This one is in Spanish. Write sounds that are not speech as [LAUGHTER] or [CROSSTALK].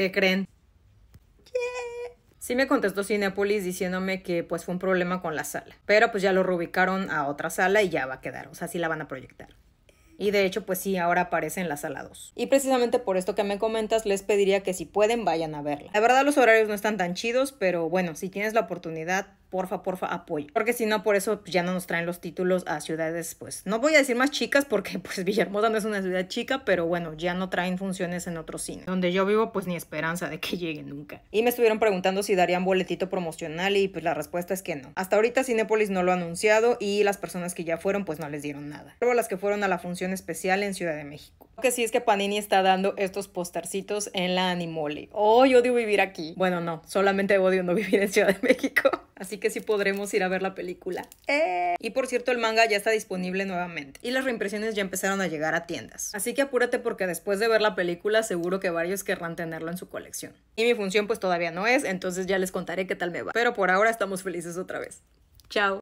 ¿Qué creen? Sí me contestó Cinepolis diciéndome que pues fue un problema con la sala, pero pues ya lo reubicaron a otra sala y ya va a quedar, o sea, sí la van a proyectar. Y de hecho, pues sí, ahora aparece en la sala 2. Y precisamente por esto que me comentas, les pediría que si pueden, vayan a verla. La verdad, los horarios no están tan chidos, pero bueno, si tienes la oportunidad, porfa, porfa, apoyo. Porque si no, por eso ya no nos traen los títulos a ciudades, pues no voy a decir más chicas porque [LAUGHS] pues Villahermosa no es una ciudad chica, pero bueno, ya no traen funciones en otro cine. Donde yo vivo, pues ni esperanza de que llegue nunca. Y me estuvieron preguntando si darían boletito promocional y pues la respuesta es que no. Hasta ahorita Cinépolis no lo ha anunciado y las personas que ya fueron pues no les dieron nada. Pero las que fueron a la función especial en Ciudad de México que sí es que Panini está dando estos postercitos en la Animoli. Oh, yo odio vivir aquí. Bueno, no, solamente odio no vivir en Ciudad de México. [LAUGHS] Así que sí podremos ir a ver la película. ¡Eh! Y por cierto, el manga ya está disponible nuevamente. Y las reimpresiones ya empezaron a llegar a tiendas. Así que apúrate porque después de ver la película seguro que varios querrán tenerlo en su colección. Y mi función pues todavía no es, entonces ya les contaré qué tal me va. Pero por ahora estamos felices otra vez. Chao.